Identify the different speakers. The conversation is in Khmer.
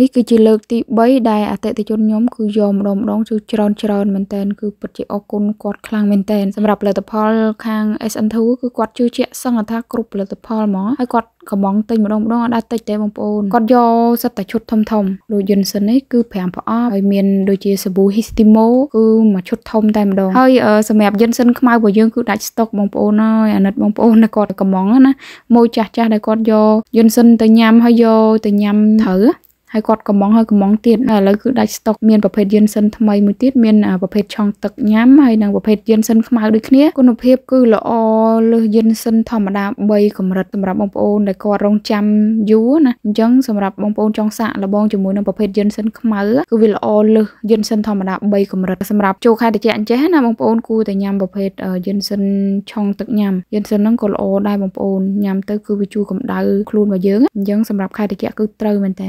Speaker 1: នេះគឺជាលើកទី3ដែលអតិថិជនខ្ញុំគឺយកម្ដងម្ដងគឺច្រើនច្រើនមែនតើគឺពិតជាអរគុណគាត់ខ្លាំងមែនតើសម្រាប់ផលិតផលខាង SN2 គឺគាត់ជឿជាក់សង្កថាគ្រប់ផលិតផលហ្មងហើយគាត់កំងទិញម្ដងម្ដងអត់ដាច់តិចទេបងប្អូនគាត់យកសិតតែឈុតធំធំដូចយិនសិននេះគឺ5ប្រអប់ហើយមានដូចជាសាប៊ូ Histimo គឺមួយឈុតធំតែម្ដងហើយសម្រាប់យិនសិនខ្មៅរបស់យើងគឺដាច់ស្តុកបងប្អូនអើយអាណិតបងប្អូនគាត់កំងណាម៉ូចាស់ចាស់ដែលគាត់យកយិនសិនទៅញ៉ាំហើយយកទៅញ៉ាំត្រូវហើយគាត់កំងហើយកំងទៀតឥឡូវគឺដាច់ស្តុកមានប្រភេទយិនសិនថ្មីមួយទៀតមានប្រភេទឆង់ទឹកញ៉ាំហើយនិងប្រភេទយិនសិនខ្មៅដូចគ្នាគុណភាពគឺល្អលើសយិនសិនធម្មតា3កម្រិតសម្រាប់បងប្អូនដែលគាត់រងចាំយូរណាអញ្ចឹងសម្រាប់បងប្អូនចង់សាក់លបងជាមួយនឹងប្រភេទយិនសិនខ្មៅគឺវាល្អលើសយិនសិនធម្មតា3កម្រិតសម្រាប់ជោគខែតិចអញ្ចេះណាបងប្អូនគួរតែញ៉ាំប្រភេទយិនសិនឆង់ទឹកញ៉ាំយិនសិនហ្នឹងក៏ល្អដែរបងប្អូនញ៉ាំទៅគឺវាជួយកម្ដៅខ្លួនរបស់យើងអញ្ចឹងសម្រាប់ខែតិចគឺត្រូវមែនតើ